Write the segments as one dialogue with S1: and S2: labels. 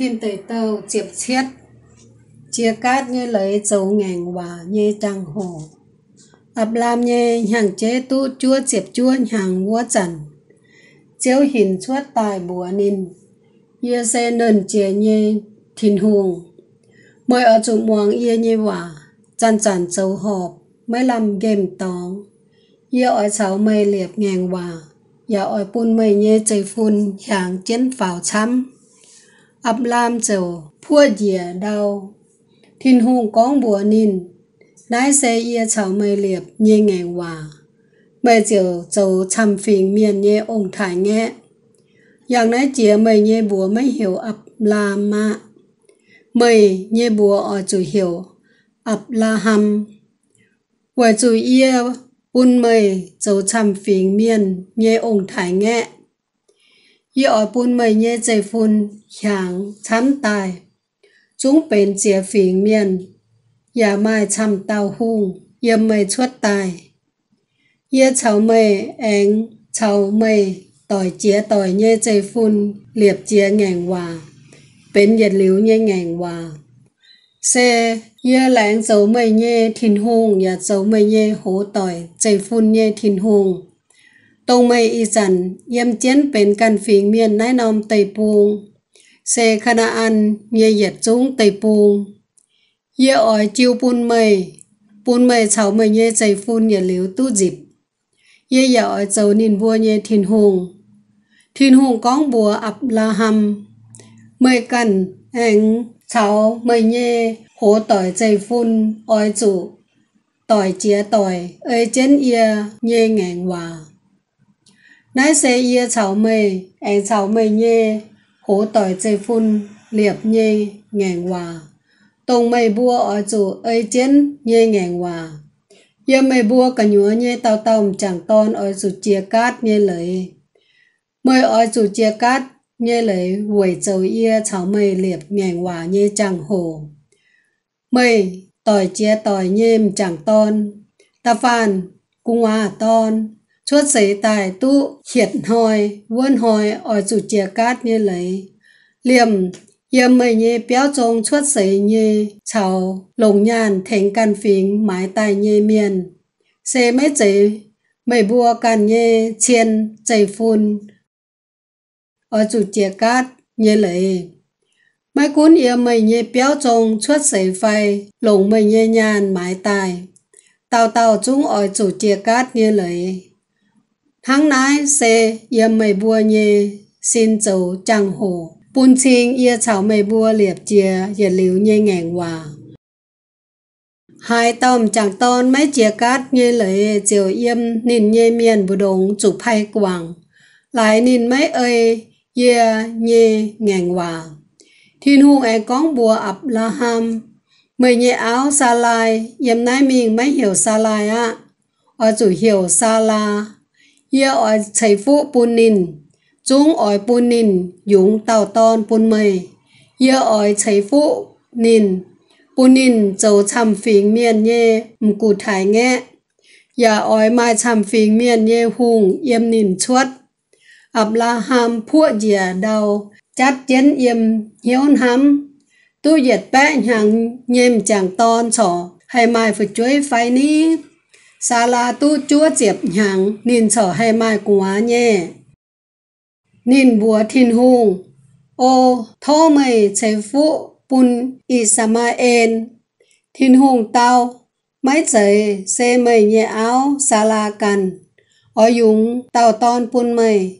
S1: thiên tề tàu chiệp chiết chia cát như lấy dấu ngàn quả như trăng hồ ập làm như hàng chế tu chua chiệp chua hàng vua trần chiếu hình chuốt tài bùa nên ye xe nền chế như thiên hùng mới ở chủ muang ye như hòa chăn chản dấu họp mới làm game tóng ye ở sáu mây liệp ngàn hòa giờ ở buôn mây như chơi phun hàng chiến pháo chăm ập lam chầu phua dìa đau thiên hùng con bùa nín nái xe yê chào mây liệp như ngày hòa mây chiều chầu chăm phiền miền như ông thái nghe dạng nái chìa mây như bùa mây hiểu ập la ma mây nhê bùa ở chỗ hiểu ập la hăm quả chủ yê bun mây chầu chăm phiền miền như ông thái nghe ย一二อ每日这份享参大，总เงงยยยจจฟุุ่นหาาช้ำตเป็นเจียฝีเมียน อย่าไม่้ำเต้าหุ้งยี่ไม่ชดตาย เยี่ยเฉาเมยแองเฉาเมยต่อยเจียต่อยเย่ใจฟุนเหลียบเจียแงงว่าเป็นเหยีดหลิวเย่แงงว่าเซเย่แหลงเจ้าไม่เย่ทินหงอย่าเจ้าไม่เย่โหต่อยใจฟุ่นเย่ทินหง tông mây y dần yếm chiến bên căn phiền miền nái nòm tây buông xe khana ăn nhẹ dệt xuống tây buông yê ỏi chiêu bùn mây bùn mây cháu mây nhẹ dày phun nhẹ liếu tu dịp yê yà ỏi dấu nhìn vua nhẹ thiên hùng thiên hùng con bùa ập la hầm mây cần anh cháu mây nghe hố tỏi dày phun ỏi chủ tỏi chia tỏi ơi chén yê nghe ngàn hòa nãy sẽ ye chào anh chào mê nhê hố tỏi chê phun liệp nhê ngàn hòa tông mê bua ở chủ ơi chiến nhê ngàn hòa ye mê bua cả nhúa nhê tao tao chẳng ton ở chủ chia cát nhê lấy mê ở chủ chia cát nhê lấy quẩy chầu ye chào mê liệp ngàn hòa nhê chẳng hồ mê tỏi chia tỏi nhêm chẳng ton ta phàn cung à ton chuốt giấy tài tu hiệt hồi vuôn hồi ở chủ chìa cát như lấy liềm yếm mây nhê béo trông chuốt giấy nhê chào lồng nhàn thành căn phính mái tài nhê miền xê mấy giấy mây bùa càn nhê chiên chảy phun ở chủ chìa cát như lấy mấy cuốn yếm mày nhê béo trông chuốt giấy phai lồng mày nhê nhàn mái tài tao tao chúng ở chủ chìa cát như lấy tháng nay sẽ yếm mày bùa nhẹ xin chủ trang hồ bùn chinh yêu cháu mày bùa liệp chia yêu liu nhẹ ngàn hòa hai tôm chẳng tôn mấy chia cát như lệ chiều yếm nín nhẹ miền bù đồng chụp hay quảng lại nín mấy ơi yêu nhẹ ngàn hòa thiên hùng ai con bùa ập la ham mấy nhẹ áo xa lai yếm nay mình mấy hiểu xa lai á ở chủ hiểu xa la Ye ỏi chảy phụ bùn nìn, chúng ỏi bùn nìn, dũng tàu ton bùn mây. Ye ỏi chảy phụ nìn, bùn nìn dầu chăm phình miền nhé, mù thái nghe. Ye ỏi mai chăm phình miền nhé hùng yêm nìn chuốt. Abraham phua dìa đầu, chát chén yêm hiếu hắm. Tu diệt bẽ hàng nhem chàng ton sổ, hay mai phải chuối phai ní sa la tu chúa chẹp nhàng nín sở hay mai quá nhé nín bùa thiên hùng ô thô mày chế phụ bùn y sa ma en thiên hùng tao mấy chế xe mày nhẹ áo sa la cần ở dùng tao ton bùn mày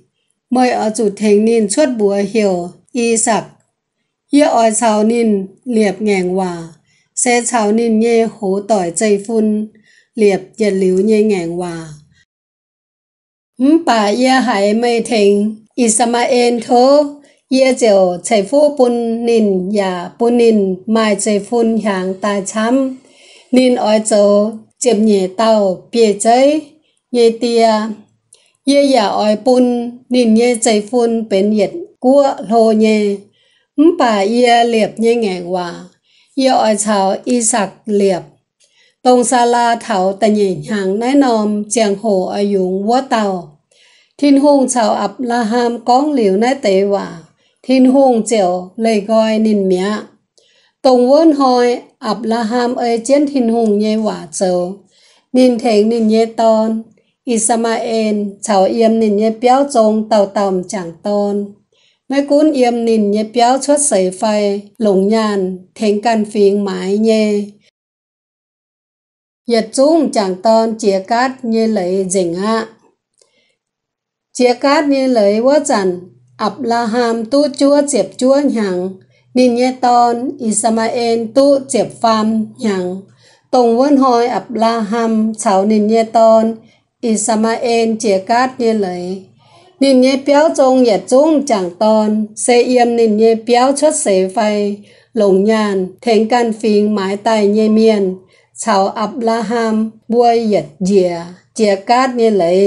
S1: mày ở chủ thành nín xuất bùa hiểu y sạc Yêu ở chào nín liệp ngàn hòa, xe chào nín nhẹ hố tỏi chây phun liệp và liễu như ngàn hòa. Bà ye hãy mê thịnh, Isamael thô, ye chiều chạy phu bùn nín và bùn nín mai chạy phun hàng tài chăm, nín ói châu chịp nhẹ tàu bìa cháy, ye tia, ye ya dạ ói bùn nín ye chạy phun bến nhiệt của lô nhẹ, bà ye liệp như ngàn hòa, ye ói chào Isaac liệp. Tông Sa Thảo Tà Nhị Hàng Nái Nòm Chàng Hồ Ở Dũng Vua Tàu Thiên Hùng Chào Ấp La Ham Cóng Liều Nái Tế Hòa Thiên Hùng Chèo Lê Gọi Ninh Mẹ Tông Vốn Hoi Ấp La Ham Ơi Chiến Thiên Hùng Nhê Hòa Chèo Ninh Thánh Ninh Nhê Tôn Isamael Chào Yêm Ninh Nhê Béo Trông Tàu Tòm Chàng Tôn mấy cuốn yêm nìn nhé béo chốt sấy phai lủng nhàn thèn can phiền mãi nhé Yết chung chẳng tôn chia cát như lấy dình hạ. Chia cát như lấy quá chẳng, ập la ham tu chúa diệp chúa nhằng, nên nhé tôn Isamael tu diệp pham nhằng. Tùng vân hồi ập la ham cháu nên nhé tôn Isamael chia cát như lấy. Nên nhé béo chung yết chung chẳng tôn, xe yêm nên nhé béo chất xế phai, lồng nhàn, thánh can phiền mái tay nhé miền. ชาวอับราฮัมบวยหยัดเหยียเจียกาดเนี่ยเลย